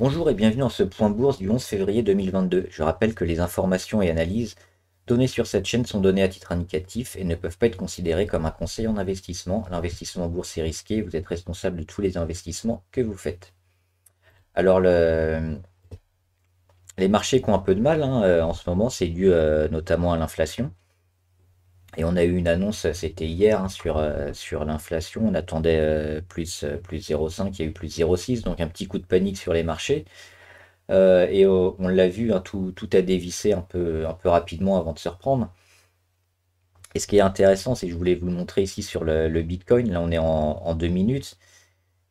Bonjour et bienvenue dans ce point bourse du 11 février 2022. Je rappelle que les informations et analyses données sur cette chaîne sont données à titre indicatif et ne peuvent pas être considérées comme un conseil en investissement. L'investissement en bourse est risqué, vous êtes responsable de tous les investissements que vous faites. Alors les marchés ont un peu de mal hein, euh, en ce moment, c'est dû euh, notamment à l'inflation. Et on a eu une annonce, c'était hier, hein, euh, sur, l'inflation. On attendait euh, plus, 0,5, euh, il y a eu plus 0,6, donc un petit coup de panique sur les marchés. et oh, on l'a vu, hein, tout, a dévissé un peu, un peu rapidement avant de se reprendre. Et ce qui est intéressant, c'est que je voulais vous le montrer ici sur le, Bitcoin. Là, on est en, en deux minutes.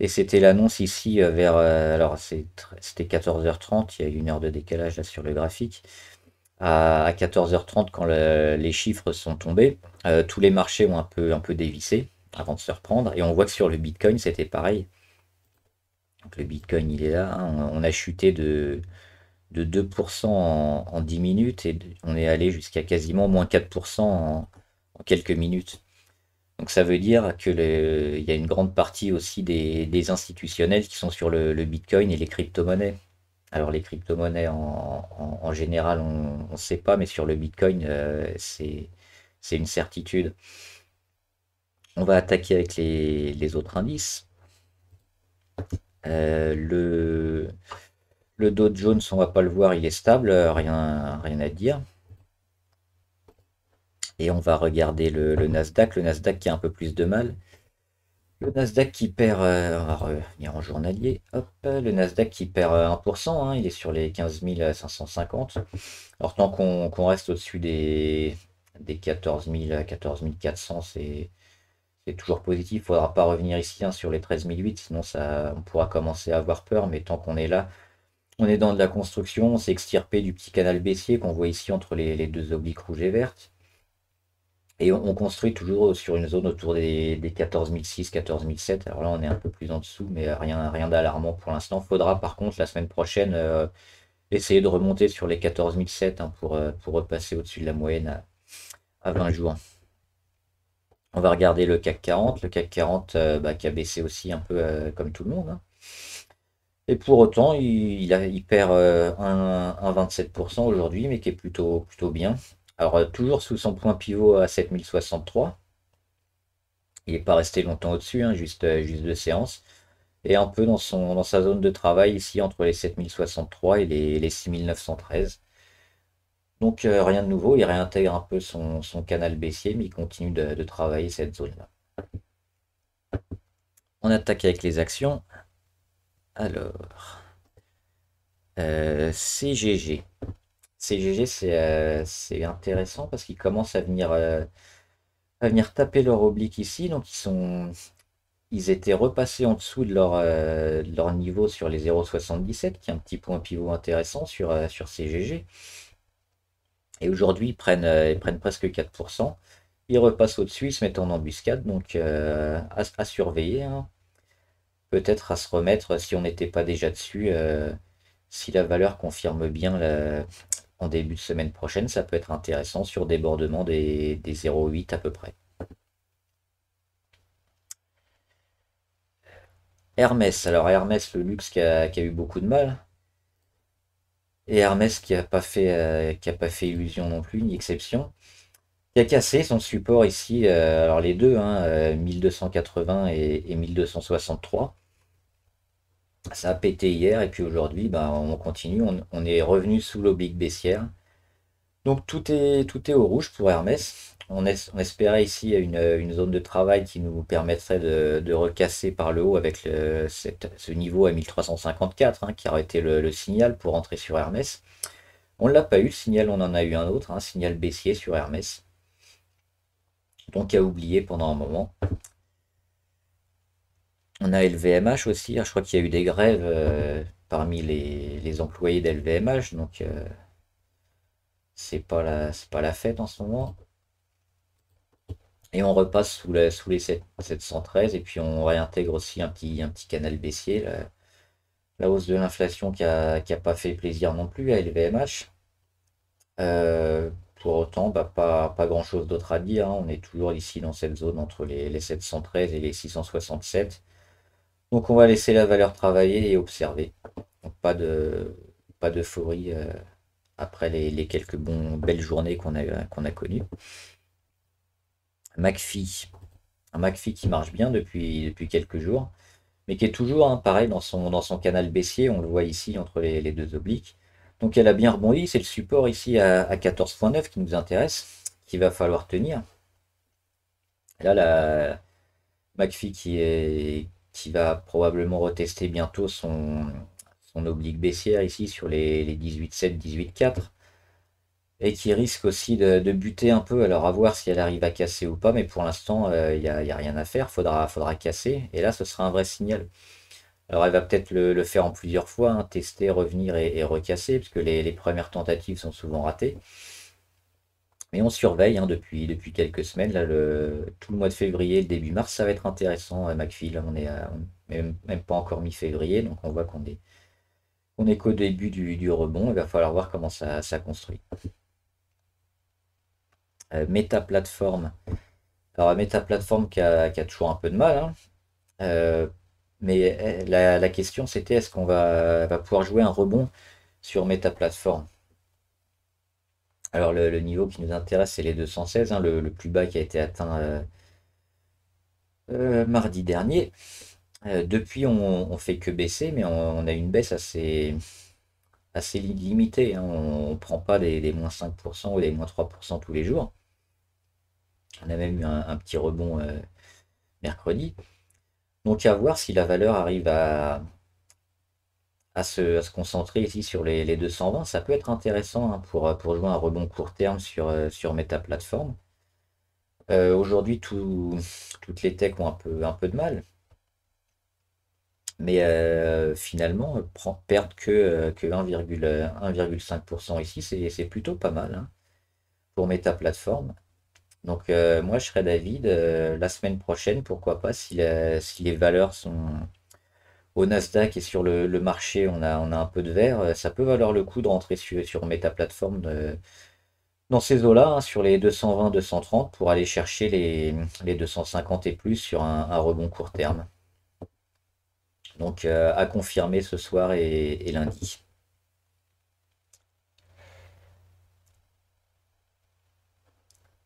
Et c'était l'annonce ici vers... alors, c'était 14h30, il y a une heure de décalage là sur le graphique à 14h30 quand les chiffres sont tombés, euh, tous les marchés ont un peu, un peu dévissé avant de se reprendre. Et on voit que sur le Bitcoin, c'était pareil. Donc le Bitcoin, il est là. Hein. On, a chuté de, de 2% en, 10 minutes et on est allé jusqu'à quasiment moins 4% en, quelques minutes. Donc ça veut dire qu'il y a une grande partie aussi des, institutionnels qui sont sur le, le Bitcoin et les crypto-monnaies. Alors les crypto-monnaies en, général, on ne sait pas, mais sur le Bitcoin, euh, c'est une certitude. On va attaquer avec les, autres indices. Euh, le, Dow Jones, on ne va pas le voir, il est stable, euh, rien, rien à dire. Et on va regarder le, le Nasdaq, le Nasdaq qui a un peu plus de mal. Le Nasdaq qui perd, euh, en journalier, le Nasdaq qui perd 1%, euh, hein, il est sur les 15 550. Alors tant qu'on reste au-dessus des, 14 400, c'est toujours positif. Il ne faudra pas revenir ici hein, sur les 13 800, sinon ça, on pourra commencer à avoir peur, mais tant qu'on est là, on est dans de la construction, on s'est extirpé du petit canal baissier qu'on voit ici entre les deux obliques rouges et vertes. Et on, construit toujours sur une zone autour des, des 14006, 14007. Alors là, on est un peu plus en dessous, mais rien, rien d'alarmant pour l'instant. Faudra par contre la semaine prochaine euh, essayer de remonter sur les 14007 hein, euh, pour, repasser au-dessus de la moyenne à, 20 jours. On va regarder le CAC 40. Le CAC 40 euh, bah, qui a baissé aussi un peu comme tout le monde. Hein. Et pour autant, il, perd un, 27 aujourd'hui, mais qui est plutôt, plutôt bien. Alors, euh, toujours sous son point pivot à 7063. Il n'est pas resté longtemps au-dessus, hein, juste, euh, juste deux séances. Et un peu dans, son, dans sa zone de travail ici, entre les 7063 et les, 6913. Donc euh, rien de nouveau, il réintègre un peu son, canal baissier, mais il continue de, travailler cette zone-là. On attaque avec les actions. Alors, CGG. CGG, euh, c'est intéressant parce qu'ils commencent à venir, euh, à venir taper leur oblique ici. Donc, ils sont, ils étaient repassés en dessous de leur, euh, leur niveau sur les 0,77, qui est un petit point pivot intéressant sur, sur CGG. Et aujourd'hui, ils prennent, prennent presque 4%. Ils repassent au-dessus, ils se mettent en embuscade, donc à, surveiller. Hein. Peut-être à se remettre, si on n'était pas déjà dessus, si la valeur confirme bien la, en début de semaine prochaine, ça peut être intéressant sur débordement des, 0,8 à peu près. Hermès, alors Hermès, le luxe qui a, eu beaucoup de mal. Et Hermès qui n'a pas, fait, euh, qui a pas fait illusion non plus, ni exception. Qui a cassé son support ici, euh, alors les deux, 1280 hein, euh, et, et 1263 ça a pété hier et puis aujourd'hui, bah, on continue, on, est revenu sous l'oblique baissière. Donc tout est, tout est au rouge pour Hermès. On, espérait ici une, une, zone de travail qui nous permettrait de, de recasser par le haut avec cette, ce niveau à 1354 hein, qui aurait été le, signal pour entrer sur Hermès. On ne l'a pas eu, le signal, on en a eu un autre, un hein, signal baissier sur Hermès. Donc à oublier pendant un moment. On a LVMH aussi, hein. je crois qu'il y a eu des grèves euh, parmi les, employés d'LVMH, donc euh, c'est pas, la, pas la fête en ce moment. Et on repasse sous, sous les 7, 713 et puis on réintègre aussi un petit, un petit canal baissier. La, hausse de l'inflation qui n'a a pas fait plaisir non plus à LVMH. Euh, pour autant, bah, pas, grand chose d'autre à dire. Hein. On est toujours ici dans cette zone entre les 713 et les 667. Donc on va laisser la valeur travailler et observer. pas de pas d'euphorie euh, après les, quelques bons, belles journées qu'on a, connues. McPhee. Un McPhee qui marche bien depuis, quelques jours, mais qui est toujours hein, pareil dans son, dans son canal baissier, on le voit ici entre les, deux obliques. Donc elle a bien rebondi, c'est le support ici à, 14.9 qui nous intéresse, qu'il va falloir tenir. Là, la McPhee qui est, qui va probablement retester bientôt son, oblique baissière ici sur les, les 18-7, 18-4 et qui risque aussi de, buter un peu. Alors à voir si elle arrive à casser ou pas, mais pour l'instant, euh, il n'y a, rien à faire, faudra, faudra casser, et là ce sera un vrai signal. Alors elle va peut-être le, faire en plusieurs fois, hein, tester, revenir et, recasser, puisque les, les premières tentatives sont souvent ratées. Mais on surveille hein, depuis, quelques semaines. Là, tout le mois de février, le début mars, ça va être intéressant euh, à On est, même, pas encore mi-février, donc on voit qu'on est, qu'au début du, rebond. Il va falloir voir comment ça, construit. Euh, Meta Platform. Alors, Meta Platform qui a, toujours un peu de mal. Hein. Euh, mais euh, la, question, c'était est-ce qu'on va, pouvoir jouer un rebond sur Meta Platform alors le, niveau qui nous intéresse, c'est les 216, hein, le, plus bas qui a été atteint euh, euh, mardi dernier. Euh, depuis, on, ne fait que baisser, mais on, a une baisse assez, assez limitée. Hein. On ne prend pas des, moins 5% ou des moins 3% tous les jours. On a même eu un petit rebond mercredi. Donc à voir si la valeur arrive à, à se, concentrer ici sur les, 220. Ça peut être intéressant hein, pour, jouer un rebond court terme sur, euh, sur Meta Platform. Euh, aujourd'hui, toutes les techs ont un peu, un peu de mal. Mais euh, finalement, perdre que, que 1,5% ici, c'est plutôt pas mal hein, pour Meta Platform. Donc moi, je serais David la semaine prochaine, pourquoi pas, si, si les valeurs sont, au Nasdaq et sur le, marché, on a, on a un peu de vert, euh, ça peut valoir le coup de rentrer sur, sur Meta Platform euh, dans ces eaux-là, hein, sur les 220-230, pour aller chercher les, 250 et plus sur un, rebond court terme. Donc euh, à confirmer ce soir et, et lundi.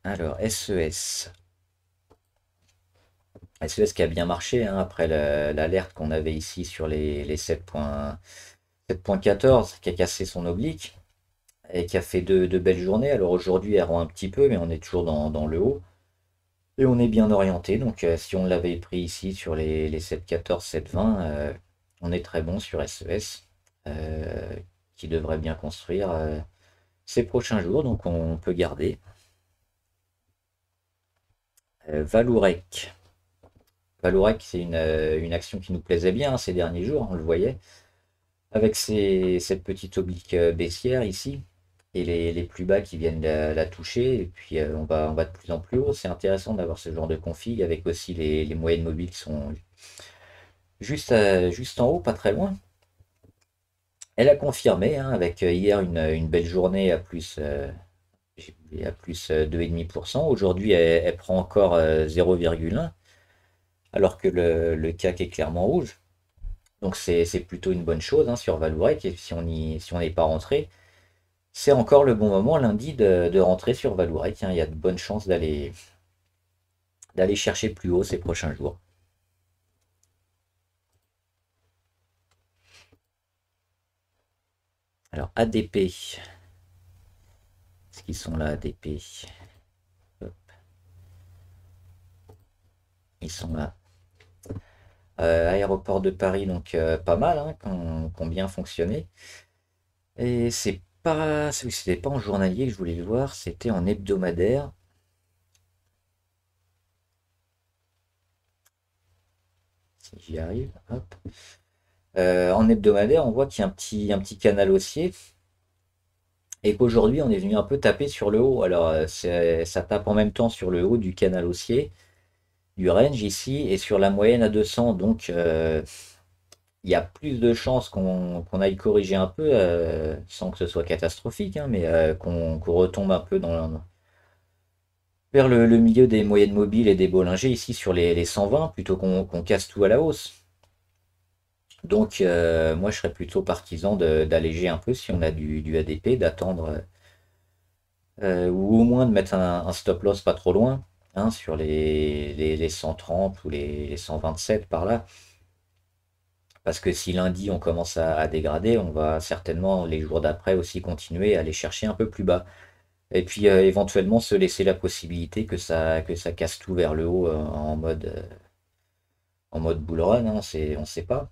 Alors, SES. E SES qui a bien marché hein, après l'alerte qu'on avait ici sur les, les 7.14 qui a cassé son oblique et qui a fait deux, belles journées. Alors aujourd'hui, elle rend un petit peu, mais on est toujours dans, le haut. Et on est bien orienté, donc euh, si on l'avait pris ici sur les, les 7.14, 7.20, euh, on est très bon sur SES, e euh, qui devrait bien construire ces prochains jours, donc on, peut garder. Valourec l'Orec c'est euh, une, action qui nous plaisait bien hein, ces derniers jours, on le voyait, avec cette petite oblique euh, baissière ici, et les, plus bas qui viennent la, la toucher, et puis euh, on, va, on va de plus en plus haut. C'est intéressant d'avoir ce genre de config, avec aussi les, moyennes mobiles qui sont juste, juste en haut, pas très loin. Elle a confirmé, hein, avec hier une, belle journée à plus... à plus 2,5%. Aujourd'hui, elle, prend encore 0,1% alors que le, CAC est clairement rouge. Donc c'est plutôt une bonne chose hein, sur Valourec. et si on si n'est pas rentré, c'est encore le bon moment lundi de, rentrer sur Valourec. Hein. Il y a de bonnes chances d'aller d'aller chercher plus haut ces prochains jours. Alors ADP, est-ce qu'ils sont là ADP Ils sont là. Euh, aéroport de Paris, donc euh, pas mal, hein, qu'on bien fonctionné. Et c'est pas, c'était pas en journalier que je voulais le voir, c'était en hebdomadaire. j'y arrive, euh, en hebdomadaire, on voit qu'il y a un petit, un petit canal haussier et qu'aujourd'hui on est venu un peu taper sur le haut. Alors ça tape en même temps sur le haut du canal haussier du range ici et sur la moyenne à 200. Donc, euh, il y a plus de chances qu'on aille corriger un peu, euh, sans que ce soit catastrophique, hein, mais euh, qu'on retombe un peu dans le, vers le, milieu des moyennes mobiles et des Bollinger, ici sur les, 120, plutôt qu'on casse tout à la hausse. Donc, moi, je serais plutôt partisan d'alléger un peu si on a du, ADP, d'attendre, ou au moins de mettre un stop loss pas trop loin Hein, sur les, 130 ou les, 127 par là. Parce que si lundi on commence à, dégrader, on va certainement les jours d'après aussi continuer à aller chercher un peu plus bas. Et puis euh, éventuellement se laisser la possibilité que ça, que ça casse tout vers le haut euh, en mode euh, en mode bull run, hein, on ne sait pas.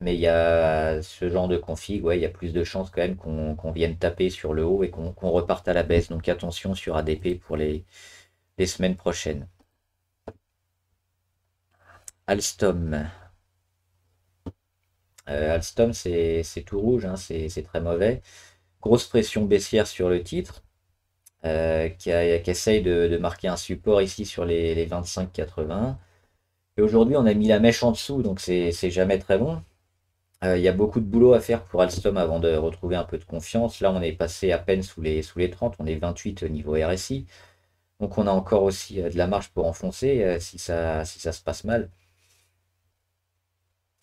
Mais il y a ce genre de config, ouais, il y a plus de chances quand même qu'on vienne taper sur le haut et qu'on reparte à la baisse. Donc attention sur ADP pour les, les semaines prochaines. Alstom. Euh, Alstom, c'est tout rouge, hein, c'est très mauvais. Grosse pression baissière sur le titre, euh, qui, qui, essaye de, marquer un support ici sur les, les 25,80. Et aujourd'hui, on a mis la mèche en dessous, donc c'est jamais très bon. Euh, il y a beaucoup de boulot à faire pour Alstom avant de retrouver un peu de confiance. Là, on est passé à peine sous les, sous les 30, on est 28 au niveau RSI. Donc on a encore aussi euh, de la marge pour enfoncer euh, si, ça, si ça se passe mal.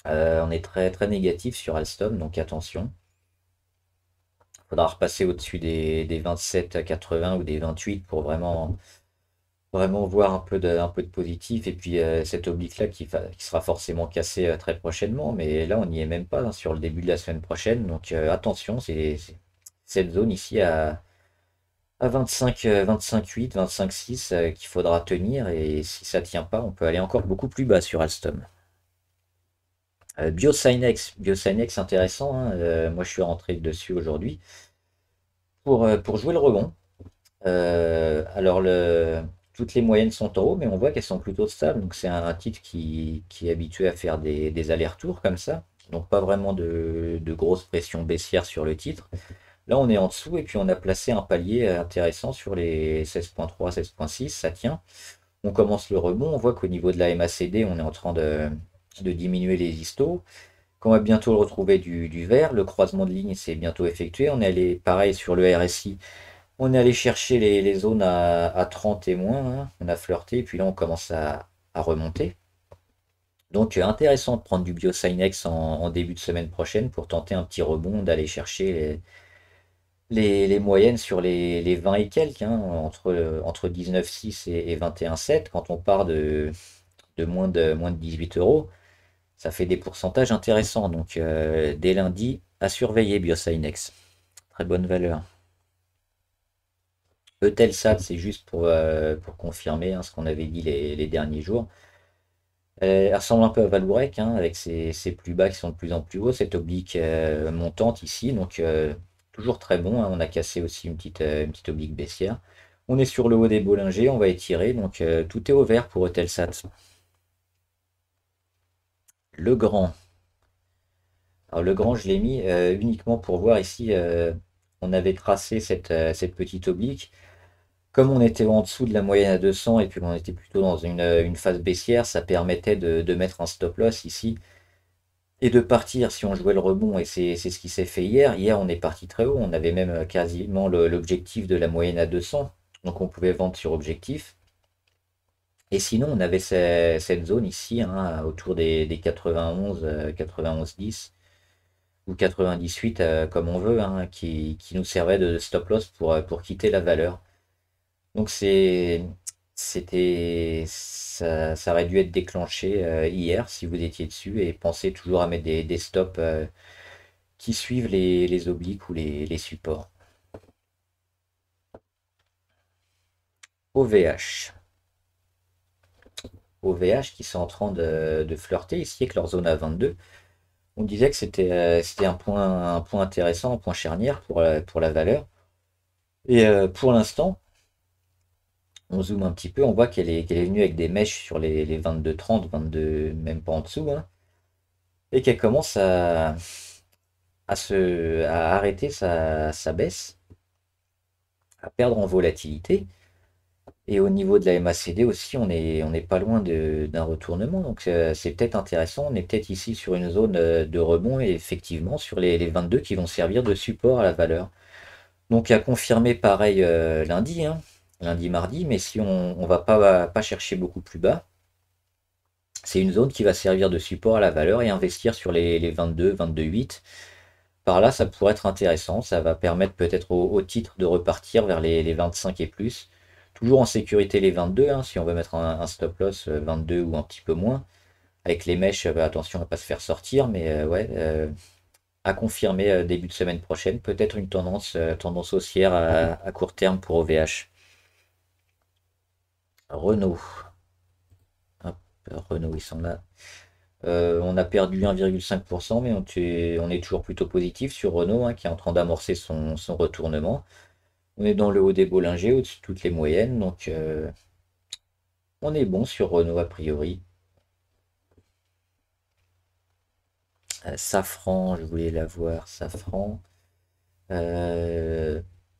Euh, on est très, très négatif sur Alstom, donc attention. Il faudra repasser au-dessus des, des 80 ou des 28 pour vraiment, vraiment voir un peu, de, peu de positif. Et puis cet oblique-là qui, sera forcément cassé très prochainement, mais là on n'y est même pas hein, sur le début de la semaine prochaine. Donc attention, c'est cette zone ici à à 25, 25 8, 25 6 qu'il faudra tenir et si ça tient pas, on peut aller encore beaucoup plus bas sur Alstom. Euh, Biosynex, intéressant, hein. euh, moi je suis rentré dessus aujourd'hui pour, euh, pour jouer le rebond. Euh, alors le, toutes les moyennes sont en haut, mais on voit qu'elles sont plutôt stables, donc c'est un, titre qui, est habitué à faire des, des allers-retours comme ça, donc pas vraiment de, de grosse pression baissière sur le titre. Là, on est en dessous et puis on a placé un palier intéressant sur les 16.3, 16.6, ça tient. On commence le rebond, on voit qu'au niveau de la MACD, on est en train de, diminuer les histos. Qu'on va bientôt retrouver du, vert, le croisement de ligne s'est bientôt effectué. On est allé, pareil, sur le RSI, on est allé chercher les, zones à, 30 et moins. Hein. On a flirté, et puis là, on commence à, remonter. Donc intéressant de prendre du BioSinex en, en, début de semaine prochaine pour tenter un petit rebond, d'aller chercher les, les, moyennes sur les, 20 et quelques, hein, entre, entre 19,6 et, 21,7, quand on part de, de, moins de moins de 18 euros, ça fait des pourcentages intéressants. Donc euh, dès lundi, à surveiller biosinex Très bonne valeur. Eutelsat, c'est juste pour, euh, pour confirmer hein, ce qu'on avait dit les, derniers jours. Euh, elle ressemble un peu à Valourec, hein, avec ses, plus bas qui sont de plus en plus hauts, cette oblique montante ici. Donc toujours très bon. Hein. On a cassé aussi euh, une petite, oblique baissière. On est sur le haut des Bollinger, on va étirer, donc euh, tout est au vert pour Hotelsat. Le grand. Alors le grand, je l'ai mis euh, uniquement pour voir ici, on avait tracé cette, petite oblique. Comme on était en dessous de la moyenne à 200 et puis on était plutôt dans une, phase baissière, ça permettait de, de mettre un stop loss ici et de partir si on jouait le rebond, et c'est ce qui s'est fait hier. Hier, on est parti très haut, on avait même euh, quasiment l'objectif de la moyenne à 200, donc on pouvait vendre sur objectif. Et sinon, on avait cette zone ici, hein, autour des, 91, 91, 10 ou 98, euh, comme on veut, hein, qui, nous servait de stop loss pour, euh, pour quitter la valeur. Donc c'est c'était, ça, aurait dû être déclenché euh, hier si vous étiez dessus et pensez toujours à mettre des, stops euh, qui suivent les, obliques ou les, les supports. OVH. OVH qui sont en train de, flirter ici avec leur zone à 22. On disait que euh, c'était un, point, un point intéressant, un point charnière pour, pour la valeur. Et pour l'instant, on zoome un petit peu, on voit qu'elle est, qu'elle est, venue avec des mèches sur les, les 22-30, même pas en dessous, hein, et qu'elle commence à, à, se, arrêter sa, sa, baisse, à perdre en volatilité. Et au niveau de la MACD aussi, on n'est on est pas loin d'un retournement. Donc euh, c'est peut-être intéressant. On est peut-être ici sur une zone euh, de rebond et effectivement sur les, 22 qui vont servir de support à la valeur. Donc à confirmer pareil euh, lundi. Hein lundi, mardi, mais si on ne va pas, chercher beaucoup plus bas, c'est une zone qui va servir de support à la valeur et investir sur les, 22, 22, 8. Par là, ça pourrait être intéressant. Ça va permettre peut-être au, titre de repartir vers les, 25 et plus. Toujours en sécurité les 22, hein, si on veut mettre un, stop loss 22 ou un petit peu moins. Avec les mèches, euh, bah, attention à ne pas se faire sortir, mais euh, ouais, euh, à confirmer début de semaine prochaine. Peut-être une tendance, tendance haussière à court terme pour OVH. Renault. Renault, ils sont là. Euh, on a perdu 1,5%, mais on, est, on est toujours plutôt positif sur Renault, hein, qui est en train d'amorcer son, retournement. On est dans le haut des Bollinger, au-dessus de toutes les moyennes, donc euh, on est bon sur Renault a priori. Euh, Safran, je voulais l'avoir, voir, Safran.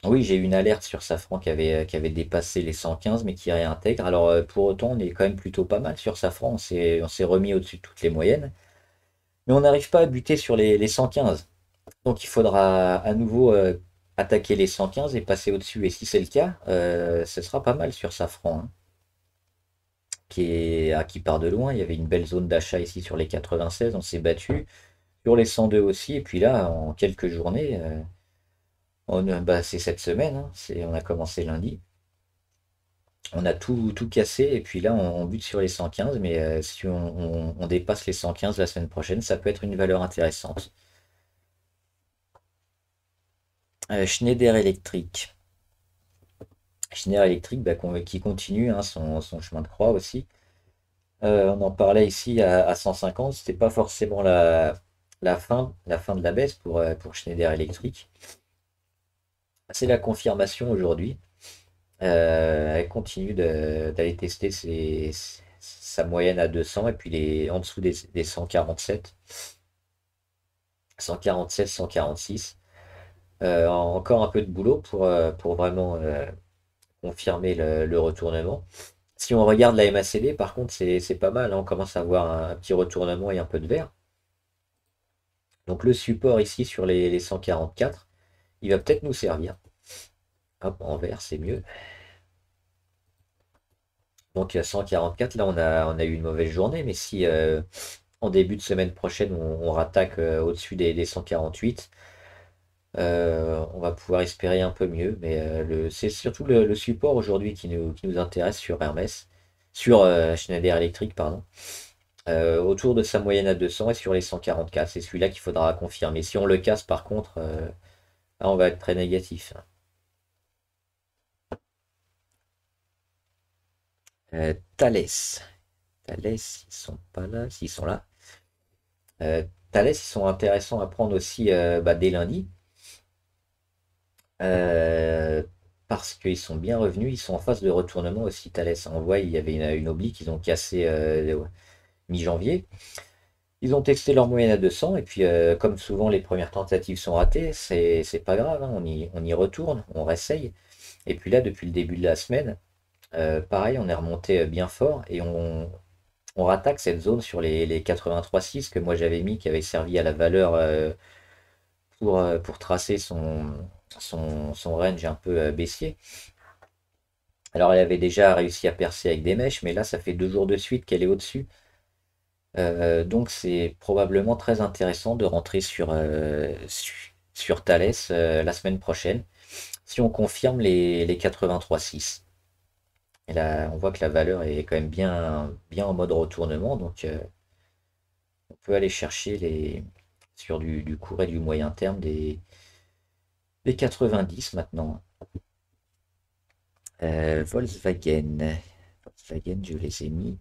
Ah oui, j'ai eu une alerte sur Safran qui avait, dépassé les 115, mais qui réintègre. Alors, euh, pour autant, on est quand même plutôt pas mal sur Safran. On s'est, remis au-dessus de toutes les moyennes. Mais on n'arrive pas à buter sur les, 115. Donc, il faudra à nouveau euh, attaquer les 115 et passer au-dessus. Et si c'est le cas, euh, ce sera pas mal sur Safran. Hein. Qui, ah, qui part de loin. Il y avait une belle zone d'achat ici sur les 96. On s'est battu. Sur les 102 aussi. Et puis là, en quelques journées bah, c'est cette semaine, hein. on a commencé lundi. On a tout, tout cassé et puis là on, bute sur les 115, mais euh, si on, dépasse les 115 la semaine prochaine, ça peut être une valeur intéressante. Euh, Schneider Electric. Schneider Electric bah, qui continue hein, son, chemin de croix aussi. Euh, on en parlait ici à, à 150, c'était pas forcément la, fin, la fin de la baisse pour, pour Schneider Electric. C'est la confirmation aujourd'hui. Euh, elle continue d'aller tester sa moyenne à 200 et puis les, en dessous des, 147. 147, 146. encore un peu de boulot pour, euh, vraiment euh, confirmer le, retournement. Si on regarde la MACD, par contre, c'est pas mal. Hein. On commence à avoir un, petit retournement et un peu de vert. Donc le support ici sur les, les 144. Il va peut-être nous servir. Hop, en vert, c'est mieux. Donc à 144, là on a, on a eu une mauvaise journée, mais si euh, en début de semaine prochaine on, rattaque euh, au-dessus des, 148, euh, on va pouvoir espérer un peu mieux. Mais le, c'est surtout le, support aujourd'hui qui nous, qui nous, intéresse sur Hermès, sur Schneider Electric, pardon. autour de sa moyenne à 200 et sur les 144, c'est celui-là qu'il faudra confirmer. Si on le casse par contre, ah, on va être très négatif. Hein. Euh, Thalès. Thalès, ils sont pas là, s'ils sont là. Euh, Thalès, ils sont intéressants à prendre aussi euh, bah, dès lundi. parce qu'ils sont bien revenus, ils sont en phase de retournement aussi. Thalès, on voit, il y avait une, oblique Ils ont cassé mi-janvier. Ils ont testé leur moyenne à 200 et puis euh, comme souvent les premières tentatives sont ratées, c'est pas grave, hein, on, y, on, y, retourne, on réessaye. Et puis là, depuis le début de la semaine, euh, pareil, on est remonté euh, bien fort et on, on rattaque cette zone sur les, les 83,6 que moi j'avais mis, qui avait servi à la valeur pour, pour tracer son, son, son range un peu baissier. Alors elle avait déjà réussi à percer avec des mèches, mais là ça fait deux jours de suite qu'elle est au-dessus. Euh, donc c'est probablement très intéressant de rentrer sur, euh, Thales euh, la semaine prochaine, si on confirme les, les 83,6. là, on voit que la valeur est quand même bien, bien en mode retournement, donc on peut aller chercher les, sur du, du, court et du moyen terme des, des 90 maintenant. Volkswagen. Volkswagen, je les ai mis.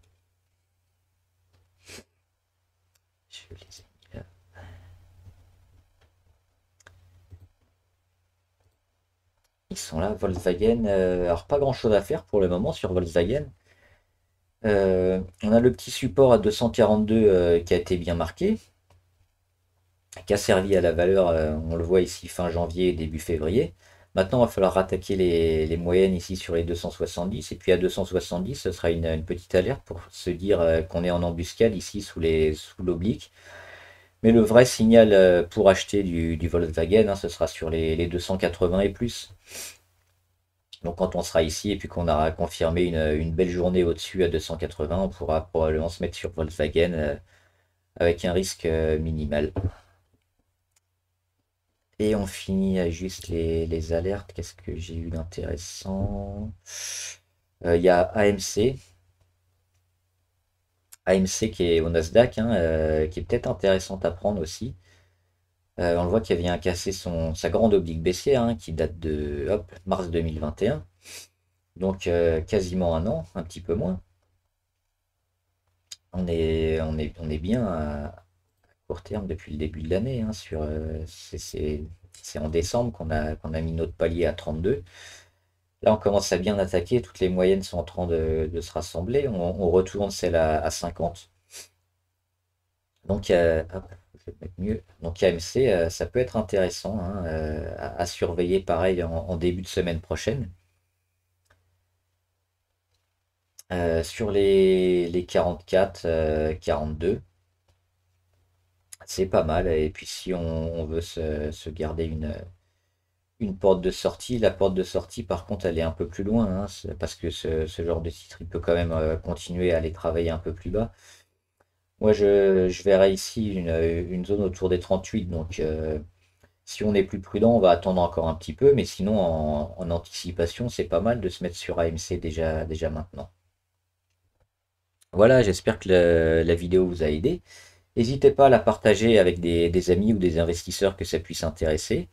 Ils sont là, Volkswagen. Euh, alors, pas grand chose à faire pour le moment sur Volkswagen. Euh, on a le petit support à 242 euh, qui a été bien marqué, qui a servi à la valeur, on le voit ici, fin janvier, début février. Maintenant, il va falloir attaquer les, moyennes ici sur les 270. Et puis à 270, ce sera une, petite alerte pour se dire euh, qu'on est en embuscade ici sous l'oblique. Mais le vrai signal euh, pour acheter du, Volkswagen, hein, ce sera sur les, 280 et plus. Donc quand on sera ici et puis qu'on aura confirmé une, une belle journée au-dessus à 280, on pourra probablement se mettre sur Volkswagen euh, avec un risque minimal. Et on finit à juste les, alertes. Qu'est-ce que j'ai eu d'intéressant Il euh, y a AMC. AMC qui est au Nasdaq, hein, euh, qui est peut-être intéressante à prendre aussi. Euh, on le voit qu'elle vient casser son, sa grande oblique baissière hein, qui date de mars 2021. Donc quasiment un an, un petit peu moins. On est, on est, on est bien à, court terme depuis le début de l'année. Hein, sur, euh, c'est, en décembre qu'on a, qu'on a mis notre palier à 32. Là, on commence à bien attaquer. Toutes les moyennes sont en train de, se rassembler. On, retourne celle à, à 50. Donc, mieux. Donc, AMC, euh, ça peut être intéressant hein, euh, à, surveiller pareil en, début de semaine prochaine. sur les, les 44, 42 c'est pas mal. Et puis si on, veut se, garder une, une porte de sortie, la porte de sortie par contre elle est un peu plus loin, hein. parce que ce, genre de titre il peut quand même euh, continuer à aller travailler un peu plus bas. Moi je, je verrai ici une, zone autour des 38, donc euh, si on est plus prudent on va attendre encore un petit peu, mais sinon en, anticipation c'est pas mal de se mettre sur AMC déjà, déjà maintenant. Voilà, j'espère que la vidéo vous a aidé. N'hésitez pas à la partager avec des, amis ou des investisseurs que ça puisse intéresser.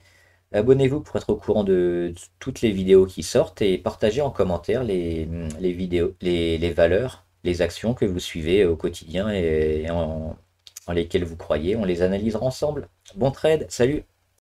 Abonnez-vous pour être au courant de toutes les vidéos qui sortent et partagez en commentaire les, vidéos, les, valeurs, les actions que vous suivez au quotidien et en lesquelles vous croyez. On les analysera ensemble. Bon trade, salut